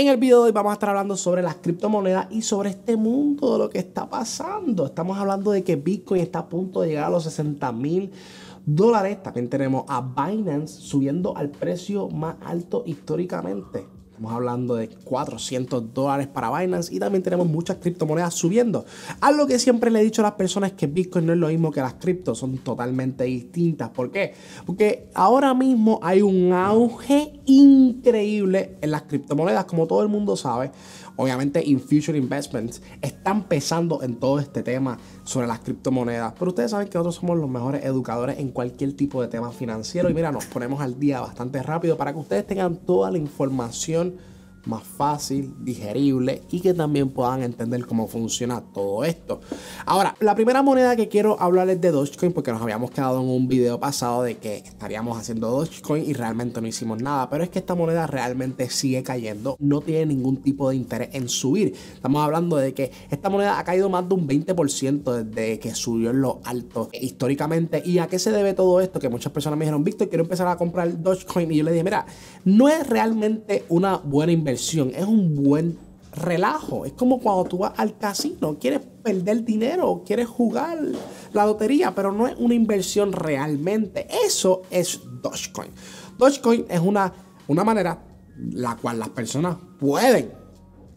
En el video de hoy vamos a estar hablando sobre las criptomonedas y sobre este mundo de lo que está pasando. Estamos hablando de que Bitcoin está a punto de llegar a los 60 mil dólares. También tenemos a Binance subiendo al precio más alto históricamente. Estamos hablando de 400 dólares para Binance y también tenemos muchas criptomonedas subiendo. Algo que siempre le he dicho a las personas es que Bitcoin no es lo mismo que las criptos, son totalmente distintas. ¿Por qué? Porque ahora mismo hay un auge increíble en las criptomonedas, como todo el mundo sabe. Obviamente, future Investments están pesando en todo este tema sobre las criptomonedas. Pero ustedes saben que nosotros somos los mejores educadores en cualquier tipo de tema financiero. Y mira, nos ponemos al día bastante rápido para que ustedes tengan toda la información más fácil, digerible y que también puedan entender cómo funciona todo esto. Ahora, la primera moneda que quiero hablarles de Dogecoin porque nos habíamos quedado en un video pasado de que estaríamos haciendo Dogecoin y realmente no hicimos nada, pero es que esta moneda realmente sigue cayendo, no tiene ningún tipo de interés en subir. Estamos hablando de que esta moneda ha caído más de un 20% desde que subió en los altos históricamente. ¿Y a qué se debe todo esto? Que muchas personas me dijeron, Víctor, quiero empezar a comprar Dogecoin y yo le dije, mira, no es realmente una buena inversión es un buen relajo. Es como cuando tú vas al casino, quieres perder dinero, quieres jugar la lotería, pero no es una inversión realmente. Eso es Dogecoin. Dogecoin es una, una manera la cual las personas pueden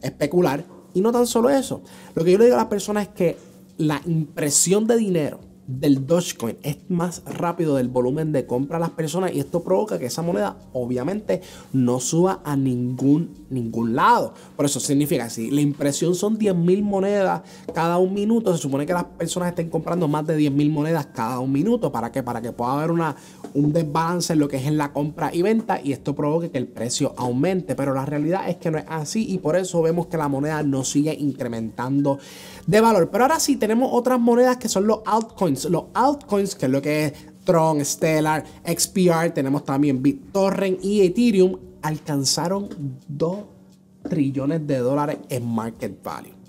especular. Y no tan solo eso. Lo que yo le digo a las personas es que la impresión de dinero del Dogecoin es más rápido del volumen de compra a las personas y esto provoca que esa moneda obviamente no suba a ningún, ningún lado. Por eso significa, si la impresión son 10.000 monedas cada un minuto, se supone que las personas estén comprando más de 10.000 monedas cada un minuto. ¿Para que Para que pueda haber una, un desbalance en lo que es en la compra y venta y esto provoque que el precio aumente. Pero la realidad es que no es así y por eso vemos que la moneda no sigue incrementando de valor. Pero ahora sí tenemos otras monedas que son los altcoins. Los altcoins, que es lo que es Tron, Stellar, XPR, tenemos también BitTorrent y Ethereum, alcanzaron 2 trillones de dólares en market value.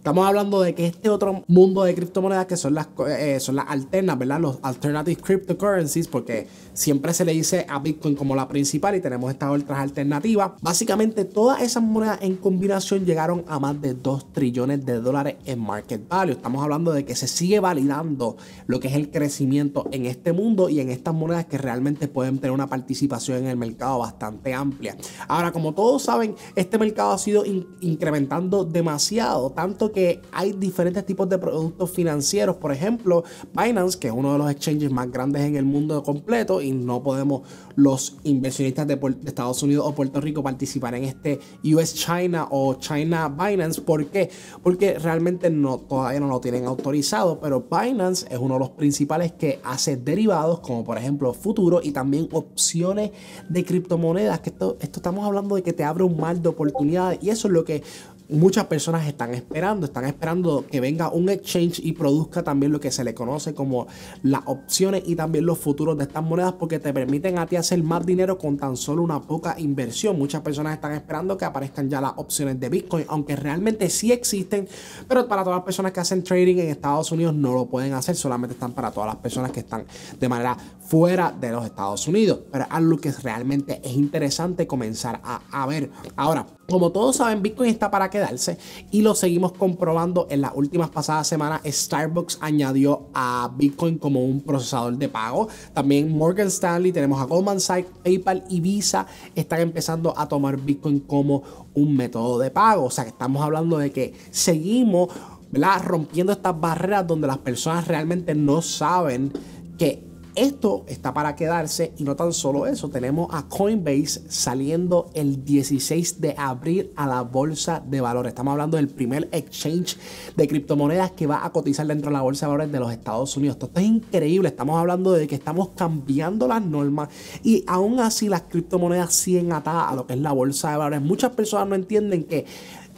Estamos hablando de que este otro mundo de criptomonedas que son las, eh, eh, son las alternas, ¿verdad? Los alternative cryptocurrencies, porque siempre se le dice a Bitcoin como la principal y tenemos estas otras alternativas. Básicamente todas esas monedas en combinación llegaron a más de 2 trillones de dólares en market value. Estamos hablando de que se sigue validando lo que es el crecimiento en este mundo y en estas monedas que realmente pueden tener una participación en el mercado bastante amplia. Ahora, como todos saben, este mercado ha sido incrementando demasiado, tanto que hay diferentes tipos de productos financieros. Por ejemplo, Binance, que es uno de los exchanges más grandes en el mundo completo y no podemos los inversionistas de, Estados Unidos o Puerto Rico participar en este US China o China Binance. ¿Por qué? Porque realmente no, todavía no lo tienen autorizado, pero Binance es uno de los principales que hace derivados como por ejemplo futuro y también opciones de criptomonedas. Que esto estamos hablando de que te abre un mar de oportunidades y eso es lo que muchas personas están esperando, están esperando que venga un exchange y produzca también lo que se le conoce como las opciones y también los futuros de estas monedas porque te permiten a ti hacer más dinero con tan solo una poca inversión. Muchas personas están esperando que aparezcan ya las opciones de Bitcoin, aunque realmente sí existen, pero para todas las personas que hacen trading en Estados Unidos no lo pueden hacer, solamente están para todas las personas que están de manera fuera de los Estados Unidos. Pero es algo que realmente es interesante comenzar a, a ver. Ahora, como todos saben, Bitcoin está para quedarse y lo seguimos comprobando en las últimas pasadas semanas. Starbucks añadió a Bitcoin como un procesador de pago. También Morgan Stanley, tenemos a Goldman Sachs, PayPal y Visa están empezando a tomar Bitcoin como un método de pago. O sea que estamos hablando de que seguimos rompiendo estas barreras donde las personas realmente no saben que esto está para quedarse y no tan solo eso, tenemos a Coinbase saliendo el 16 de abril a la bolsa de valores. Estamos hablando del primer exchange de criptomonedas que va a cotizar dentro de la bolsa de valores de los Estados Unidos. Esto, es increíble, estamos hablando de que estamos cambiando las normas y aún así las criptomonedas siguen atadas a lo que es la bolsa de valores. Muchas personas no entienden que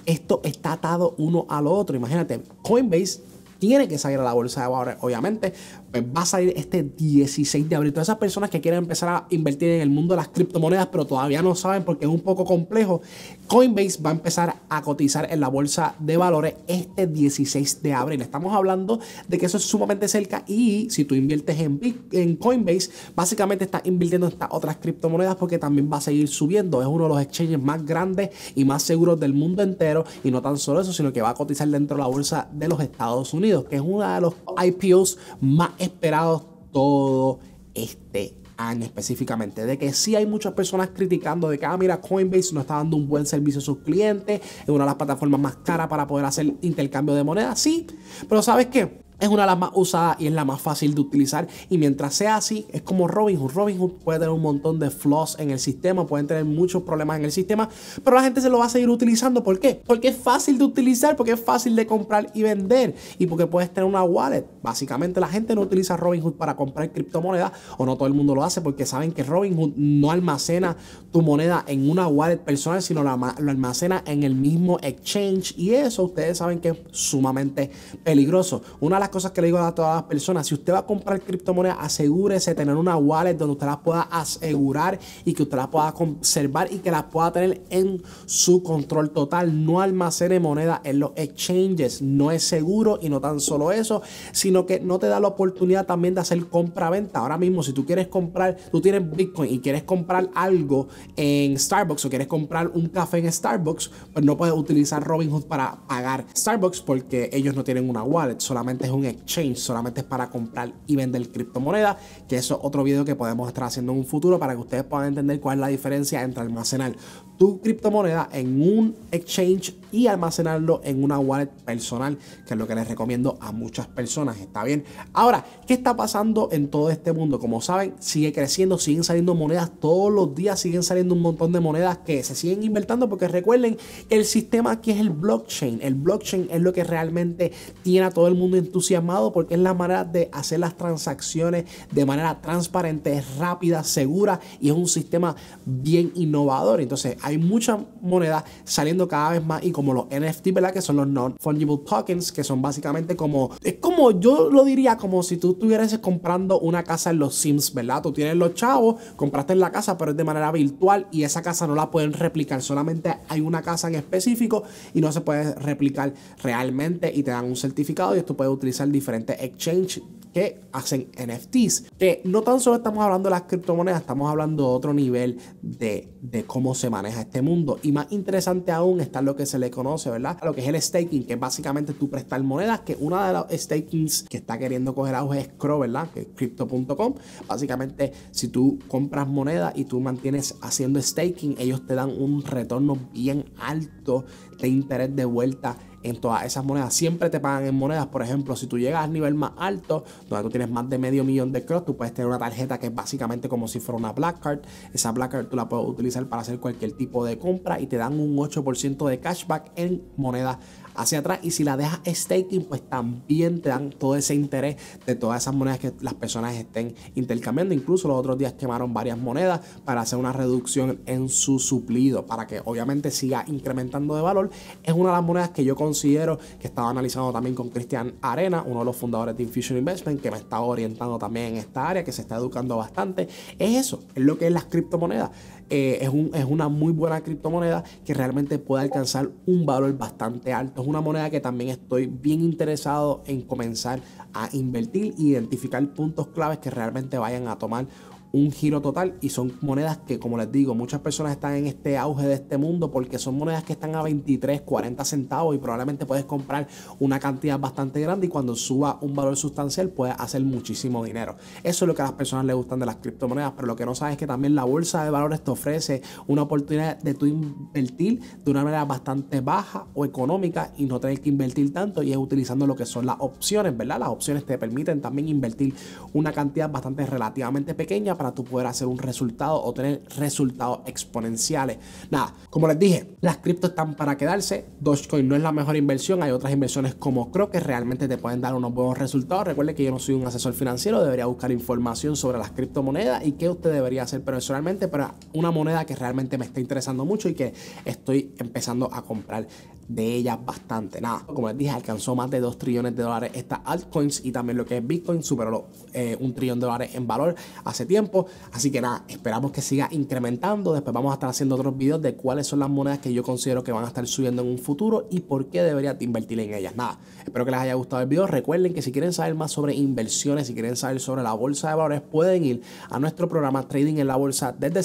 esto está atado uno al otro. Imagínate, Coinbase tiene que salir a la bolsa de valores, obviamente, pues va a salir este 16 de abril. Todas esas personas que quieren empezar a invertir en el mundo de las criptomonedas, pero todavía no saben porque es un poco complejo, Coinbase va a empezar a cotizar en la bolsa de valores este 16 de abril. Estamos hablando de que eso es sumamente cerca y si tú inviertes en, en Coinbase, básicamente estás invirtiendo en estas otras criptomonedas porque también va a seguir subiendo. Es uno de los exchanges más grandes y más seguros del mundo entero y no tan solo eso, sino que va a cotizar dentro de la bolsa de los Estados Unidos, que es uno de los IPOs más Esperado todo este año específicamente. De que sí hay muchas personas criticando de que, ah, mira, Coinbase no está dando un buen servicio a sus clientes, es una de las plataformas más caras para poder hacer intercambio de monedas, sí, pero ¿sabes qué? es una de las más usadas y es la más fácil de utilizar. Y mientras sea así, es como Robinhood. Robinhood puede tener un montón de flaws en el sistema, pueden tener muchos problemas en el sistema, pero la gente se lo va a seguir utilizando. ¿Por qué? Porque es fácil de utilizar, porque es fácil de comprar y vender y porque puedes tener una wallet. Básicamente la gente no utiliza Robinhood para comprar criptomonedas o no todo el mundo lo hace porque saben que Robinhood no almacena tu moneda en una wallet personal, sino la, lo almacena en el mismo exchange. Y eso ustedes saben que es sumamente peligroso. Una de las cosas que le digo a todas las personas, si usted va a comprar criptomonedas, asegúrese de tener una wallet donde usted las pueda asegurar y que usted la pueda conservar y que las pueda tener en su control total. No almacene moneda en los exchanges. No es seguro y no tan solo eso, sino que no te da la oportunidad también de hacer compra-venta. Ahora mismo, si tú quieres comprar, tú tienes Bitcoin y quieres comprar algo en Starbucks o quieres comprar un café en Starbucks, pues no puedes utilizar Robinhood para pagar Starbucks porque ellos no tienen una wallet, solamente es un exchange, solamente es para comprar y vender criptomonedas, que eso es otro video que podemos estar haciendo en un futuro para que ustedes puedan entender cuál es la diferencia entre almacenar tu criptomoneda en un exchange y almacenarlo en una wallet personal, que es lo que les recomiendo a muchas personas, ¿está bien? Ahora, ¿qué está pasando en todo este mundo? Como saben, sigue creciendo, siguen saliendo monedas todos los días, siguen saliendo un montón de monedas que se siguen invertiendo, porque recuerden, el sistema que es el blockchain. El blockchain es lo que realmente tiene a todo el mundo entusiasmado porque es la manera de hacer las transacciones de manera transparente, rápida, segura y es un sistema bien innovador. Entonces, hay mucha moneda saliendo cada vez más y como los NFT, ¿verdad? Que son los non-fungible tokens, que son básicamente como, es como yo lo diría, como si tú estuvieras comprando una casa en los Sims, ¿verdad? Tú tienes los chavos, compraste la casa, pero es de manera virtual y esa casa no la pueden replicar, solamente hay una casa en específico y no se puede replicar realmente y te dan un certificado y esto puedes utilizar diferentes exchanges que hacen NFTs. Que no tan solo estamos hablando de las criptomonedas, estamos hablando de otro nivel de, cómo se maneja este mundo. Y más interesante aún está lo que se le conoce, ¿verdad? A lo que es el staking, que es básicamente tú prestar monedas, que una de las stakings que está queriendo coger auge es Crow, ¿verdad? Que es crypto.com. Básicamente, si tú compras moneda y tú mantienes haciendo staking, ellos te dan un retorno bien alto de interés de vuelta en todas esas monedas. Siempre te pagan en monedas. Por ejemplo, si tú llegas al nivel más alto, donde tú tienes más de medio millón de cross, tú puedes tener una tarjeta que es básicamente como si fuera una black card. Esa black card tú la puedes utilizar para hacer cualquier tipo de compra y te dan un 8% de cashback en monedas hacia atrás. Y si la dejas staking, pues también te dan todo ese interés de todas esas monedas que las personas estén intercambiando. Incluso los otros días quemaron varias monedas para hacer una reducción en su suplido, para que obviamente siga incrementando de valor. Es una de las monedas que yo considero que estaba analizando también con Cristian Arena, uno de los fundadores de Infusion Investment, que me está orientando también en esta área, que se está educando bastante. Es eso, es lo que es las criptomonedas. Eh, es, un, es una muy buena criptomoneda que realmente puede alcanzar un valor bastante alto es una moneda que también estoy bien interesado en comenzar a invertir e identificar puntos claves que realmente vayan a tomar un giro total y son monedas que, como les digo, muchas personas están en este auge de este mundo porque son monedas que están a 23, 40 centavos y probablemente puedes comprar una cantidad bastante grande y cuando suba un valor sustancial puedes hacer muchísimo dinero. Eso es lo que a las personas les gustan de las criptomonedas, pero lo que no sabes es que también la bolsa de valores te ofrece una oportunidad de tu invertir de una manera bastante baja o económica y no tener que invertir tanto y es utilizando lo que son las opciones, ¿verdad? Las opciones te permiten también invertir una cantidad bastante relativamente pequeña para tú poder hacer un resultado o tener resultados exponenciales. Nada, como les dije, las criptos están para quedarse. Dogecoin no es la mejor inversión. Hay otras inversiones como creo que realmente te pueden dar unos buenos resultados. Recuerde que yo no soy un asesor financiero. Debería buscar información sobre las criptomonedas y qué usted debería hacer personalmente para una moneda que realmente me está interesando mucho y que estoy empezando a comprar de ellas bastante. Nada, como les dije, alcanzó más de 2 trillones de dólares estas altcoins y también lo que es Bitcoin superó eh, un trillón de dólares en valor hace tiempo. Así que nada, esperamos que siga incrementando. Después vamos a estar haciendo otros videos de cuáles son las monedas que yo considero que van a estar subiendo en un futuro y por qué debería invertir en ellas. Nada, espero que les haya gustado el video. Recuerden que si quieren saber más sobre inversiones, si quieren saber sobre la bolsa de valores, pueden ir a nuestro programa Trading en la Bolsa desde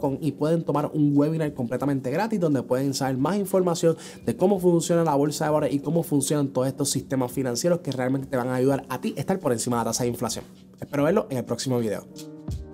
com y pueden tomar un webinar completamente gratis donde pueden saber más información de cómo funciona la bolsa de valores y cómo funcionan todos estos sistemas financieros que realmente te van a ayudar a ti a estar por encima de la tasa de inflación. Espero verlo en el próximo video.